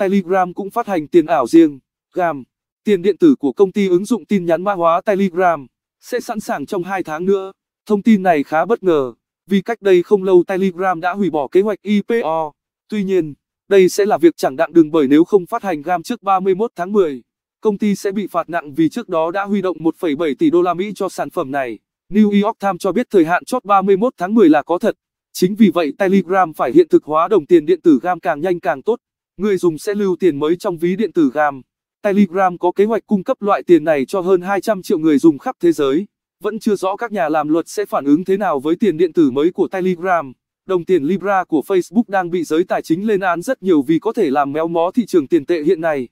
Telegram cũng phát hành tiền ảo riêng, GAM, tiền điện tử của công ty ứng dụng tin nhắn mã hóa Telegram, sẽ sẵn sàng trong 2 tháng nữa. Thông tin này khá bất ngờ, vì cách đây không lâu Telegram đã hủy bỏ kế hoạch IPO. Tuy nhiên, đây sẽ là việc chẳng đặng đường bởi nếu không phát hành GAM trước 31 tháng 10, công ty sẽ bị phạt nặng vì trước đó đã huy động 1,7 tỷ đô la Mỹ cho sản phẩm này. New York Times cho biết thời hạn chót 31 tháng 10 là có thật. Chính vì vậy Telegram phải hiện thực hóa đồng tiền điện tử GAM càng nhanh càng tốt người dùng sẽ lưu tiền mới trong ví điện tử GAM. Telegram có kế hoạch cung cấp loại tiền này cho hơn 200 triệu người dùng khắp thế giới. Vẫn chưa rõ các nhà làm luật sẽ phản ứng thế nào với tiền điện tử mới của Telegram. Đồng tiền Libra của Facebook đang bị giới tài chính lên án rất nhiều vì có thể làm méo mó thị trường tiền tệ hiện nay.